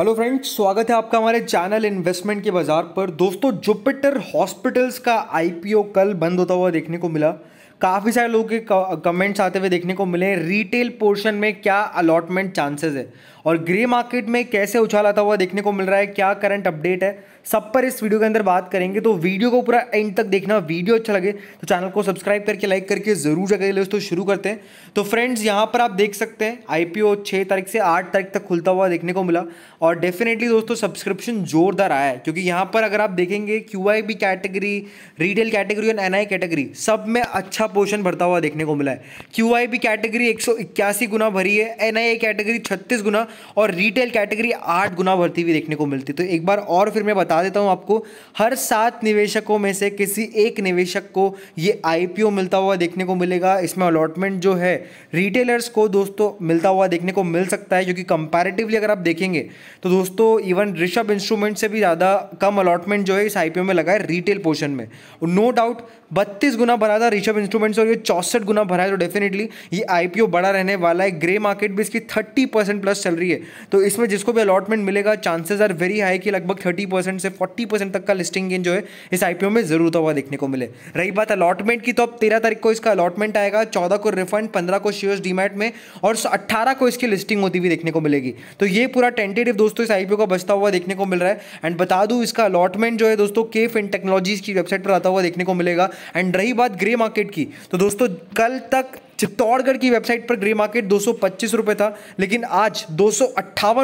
hello friends स्वागत है आपका हमारे चैनल इन्वेस्टमेंट के बाजार पर दोस्तों जुपिटर हॉस्पिटल्स का आईपीओ कल बंद होता हुआ देखने को मिला काफ़ी सारे लोगों के कमेंट्स आते हुए देखने को मिले रिटेल पोर्शन में क्या अलॉटमेंट चांसेस है और ग्रे मार्केट में कैसे उछाल आता हुआ देखने को मिल रहा है क्या करंट अपडेट है सब पर इस वीडियो के अंदर बात करेंगे तो वीडियो को पूरा एंड तक देखना वीडियो अच्छा लगे तो चैनल को सब्सक्राइब करके लाइक करके ज़रूर जगह दोस्तों शुरू करते हैं तो फ्रेंड्स यहाँ पर आप देख सकते हैं आईपीओ पी तारीख से आठ तारीख तक खुलता हुआ देखने को मिला और डेफिनेटली दोस्तों सब्सक्रिप्शन जोरदार आया है क्योंकि यहाँ पर अगर आप देखेंगे क्यू कैटेगरी रिटेल कैटेगरी और एन कैटेगरी सब में अच्छा पोर्शन भरता हुआ देखने को मिला है क्यू आई बी कैटेगरी एक सौ इक्यासी गुना भरी है एन आई ए कैटेगरी छत्तीस गुना और रिटेल कैटेगरी आठ गुना भरती हुई देखने को मिलती तो एक बार और फिर मैं बता देता हूँ आपको हर सात निवेशकों में से किसी एक निवेशक को ये आई पी ओ मिलता हुआ देखने को मिलेगा इसमें अलॉटमेंट जो है रिटेलर्स को दोस्तों मिलता हुआ देखने को मिल सकता है जो कि कंपैरेटिवली अगर आप देखेंगे तो दोस्तों इवन ऋषभ इंस्ट्रूमेंट से भी ज़्यादा कम अलॉटमेंट जो है इस आई में लगा है रिटेल पोर्शन में नो डाउट बत्तीस गुना बढ़ा था ऋषभ इंस्ट्रूमेंट इंस्ट्रूमेंट्स और ये चौसठ गुना भरा है तो डेफिनेटली ये आईपीओ बड़ा रहने वाला है ग्रे मार्केट भी इसकी थर्टी परसेंट प्लस चल रही है तो इसमें जिसको भी अलॉटमेंट मिलेगा चांसेस आर वेरी हाई कि लगभग थर्टी परसेंट से फोर्टी परसेंट तक का लिस्टिंग गेन जो है इस आईपीओ में जरूर हुआ देखने को मिले रही बात अलॉटमेंट की तो अब तेरह तारीख को इसका अलॉटमेंट आएगा चौदह को रिफंड पंद्रह को शेयर डीमैट में और अट्ठारह को इसकी लिस्टिंग होती हुई देखने को मिलेगी तो ये पूरा टेंटेटिव दोस्तों इस आईपीओ का बचता हुआ देखने को मिल रहा है एंड बता दू इसका अलॉटमेंट जो है दोस्तों के फिन टेक्नोलॉजीज की वेबसाइट पर आता हुआ देखने को मिलेगा एंड रही बात ग्रे मार्केट की तो दोस्तों कल तक चित्तौड़गढ़ की वेबसाइट पर ग्रे मार्केट दो रुपए था लेकिन आज दो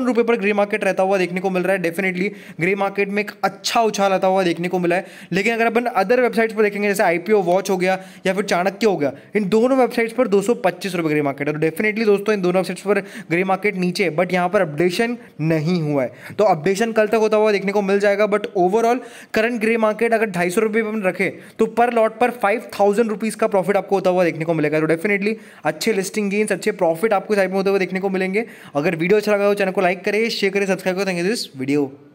रुपए पर ग्रे मार्केट रहता हुआ देखने को मिल रहा है डेफिनेटली ग्रे मार्केट में एक अच्छा उछाल आता हुआ देखने को मिला है लेकिन अगर अपन अदर वेबसाइट्स पर देखेंगे जैसे आईपीओ वॉच हो गया या फिर चाणक्य हो गया इन दोनों वेबसाइट्स पर दो रुपए ग्रे मार्केट है तो डेफिनेटली दोस्तों इन दोनों वेबसाइट्स पर ग्रे मार्केट नीचे है बट यहाँ पर अपडेशन नहीं हुआ है तो अपडेशन कल तक होता हुआ देखने को मिल जाएगा but overall current grey market अगर ढाई सौ रुपये रखे तो पर लॉट पर फाइव थाउजेंड रुपीज़ का प्रॉफिट आपको होता हुआ देखने को मिलेगा तो डेफिनेटली डेफिनेटली अच्छे लिस्टिंग गेंस अच्छे प्रॉफिट आपको साइड में होते हुए देखने को मिलेंगे अगर वीडियो अच्छा लगा हो चैनल को लाइक करें शेयर करें सब्सक्राइब करें थैंक यू दिस वीडियो